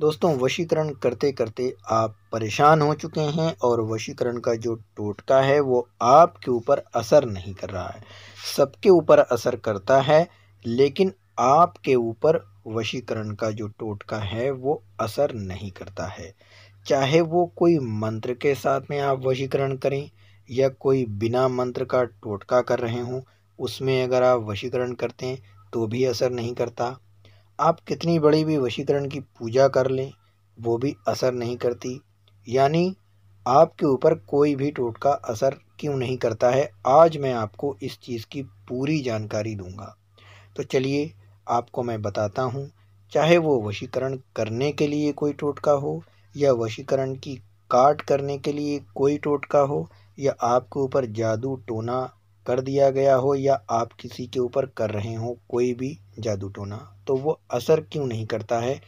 दोस्तों वशीकरण करते करते आप परेशान हो चुके हैं और वशीकरण का जो टोटका है वो आपके ऊपर असर नहीं कर रहा है सबके ऊपर असर करता है लेकिन आपके ऊपर वशीकरण का जो टोटका है वो असर नहीं करता है चाहे वो कोई मंत्र के साथ में आप वशीकरण करें या कोई बिना मंत्र का टोटका कर रहे हों उसमें अगर आप वशीकरण करते हैं तो भी असर नहीं करता आप कितनी बड़ी भी वशीकरण की पूजा कर लें वो भी असर नहीं करती यानी आपके ऊपर कोई भी टोटका असर क्यों नहीं करता है आज मैं आपको इस चीज़ की पूरी जानकारी दूंगा तो चलिए आपको मैं बताता हूँ चाहे वो वशीकरण करने के लिए कोई टोटका हो या वशीकरण की काट करने के लिए कोई टोटका हो या आपके ऊपर जादू टोना कर दिया गया हो या आप किसी के ऊपर कर रहे हो कोई भी जादू टोना तो वो असर क्यों नहीं करता है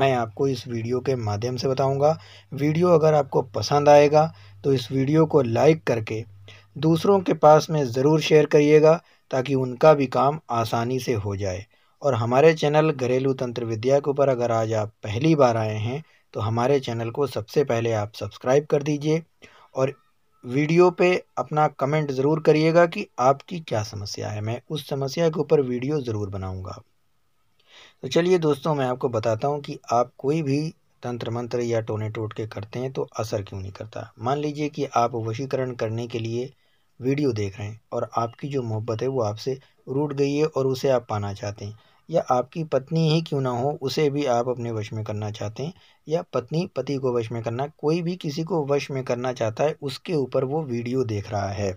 मैं आपको इस वीडियो के माध्यम से बताऊंगा वीडियो अगर आपको पसंद आएगा तो इस वीडियो को लाइक करके दूसरों के पास में ज़रूर शेयर करिएगा ताकि उनका भी काम आसानी से हो जाए और हमारे चैनल घरेलू तंत्र विद्या के ऊपर अगर आज आप पहली बार आए हैं तो हमारे चैनल को सबसे पहले आप सब्सक्राइब कर दीजिए और वीडियो पे अपना कमेंट ज़रूर करिएगा कि आपकी क्या समस्या है मैं उस समस्या के ऊपर वीडियो ज़रूर बनाऊंगा तो चलिए दोस्तों मैं आपको बताता हूँ कि आप कोई भी तंत्र मंत्र या टोने टोट के करते हैं तो असर क्यों नहीं करता मान लीजिए कि आप वशीकरण करने के लिए वीडियो देख रहे हैं और आपकी जो मोहब्बत है वो आपसे रूट गई है और उसे आप पाना चाहते हैं या आपकी पत्नी ही क्यों ना हो उसे भी आप अपने वश में करना चाहते हैं या पत्नी पति को वश में करना कोई भी किसी को वश में करना चाहता है उसके ऊपर वो वीडियो देख रहा है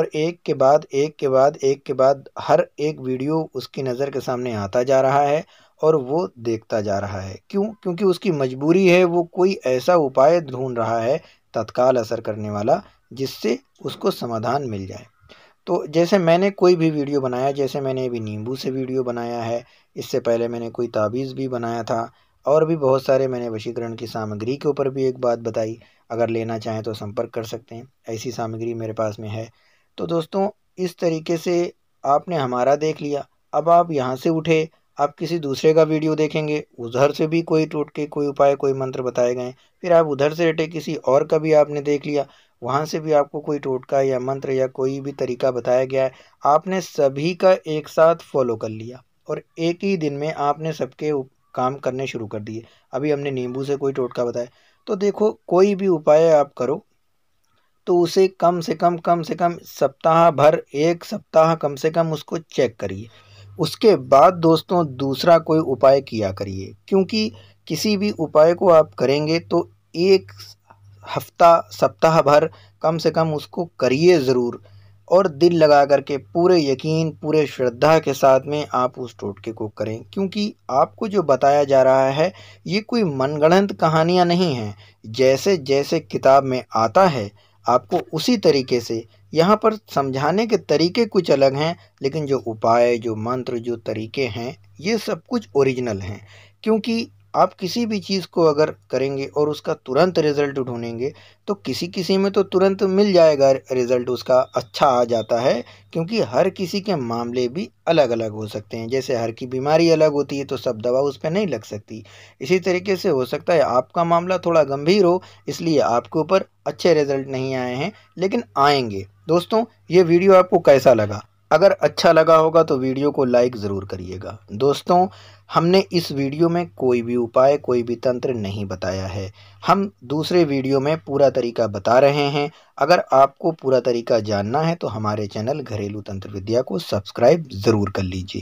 और एक के बाद एक के बाद एक के बाद हर एक वीडियो उसकी नज़र के सामने आता जा रहा है और वो देखता जा रहा है क्यों क्योंकि उसकी मजबूरी है वो कोई ऐसा उपाय ढूंढ रहा है तत्काल असर करने वाला जिससे उसको समाधान मिल जाए तो जैसे मैंने कोई भी वीडियो बनाया जैसे मैंने अभी नींबू से वीडियो बनाया है इससे पहले मैंने कोई ताबीज़ भी बनाया था और भी बहुत सारे मैंने वशीकरण की सामग्री के ऊपर भी एक बात बताई अगर लेना चाहें तो संपर्क कर सकते हैं ऐसी सामग्री मेरे पास में है तो दोस्तों इस तरीके से आपने हमारा देख लिया अब आप यहाँ से उठे आप किसी दूसरे का वीडियो देखेंगे उधर से भी कोई टूट के कोई उपाय कोई मंत्र बताए गए फिर आप उधर से रटे किसी और का भी आपने देख लिया वहाँ से भी आपको कोई टोटका या मंत्र या कोई भी तरीका बताया गया है आपने सभी का एक साथ फॉलो कर लिया और एक ही दिन में आपने सबके काम करने शुरू कर दिए अभी हमने नींबू से कोई टोटका बताया तो देखो कोई भी उपाय आप करो तो उसे कम से कम कम से कम सप्ताह भर एक सप्ताह कम से कम उसको चेक करिए उसके बाद दोस्तों दूसरा कोई उपाय किया करिए क्योंकि किसी भी उपाय को आप करेंगे तो एक हफ्ता सप्ताह भर कम से कम उसको करिए ज़रूर और दिल लगा कर के पूरे यकीन पूरे श्रद्धा के साथ में आप उस टोटके को करें क्योंकि आपको जो बताया जा रहा है ये कोई मनगढ़ंत कहानियाँ नहीं हैं जैसे जैसे किताब में आता है आपको उसी तरीके से यहाँ पर समझाने के तरीके कुछ अलग हैं लेकिन जो उपाय जो मंत्र जो तरीके हैं ये सब कुछ ओरिजिनल हैं क्योंकि आप किसी भी चीज़ को अगर करेंगे और उसका तुरंत रिज़ल्ट ढूंढेंगे तो किसी किसी में तो तुरंत मिल जाएगा रिज़ल्ट उसका अच्छा आ जाता है क्योंकि हर किसी के मामले भी अलग अलग हो सकते हैं जैसे हर की बीमारी अलग होती है तो सब दवा उस पर नहीं लग सकती इसी तरीके से हो सकता है आपका मामला थोड़ा गंभीर हो इसलिए आपके ऊपर अच्छे रिज़ल्ट नहीं आए हैं लेकिन आएंगे दोस्तों ये वीडियो आपको कैसा लगा अगर अच्छा लगा होगा तो वीडियो को लाइक ज़रूर करिएगा दोस्तों हमने इस वीडियो में कोई भी उपाय कोई भी तंत्र नहीं बताया है हम दूसरे वीडियो में पूरा तरीका बता रहे हैं अगर आपको पूरा तरीका जानना है तो हमारे चैनल घरेलू तंत्र विद्या को सब्सक्राइब ज़रूर कर लीजिए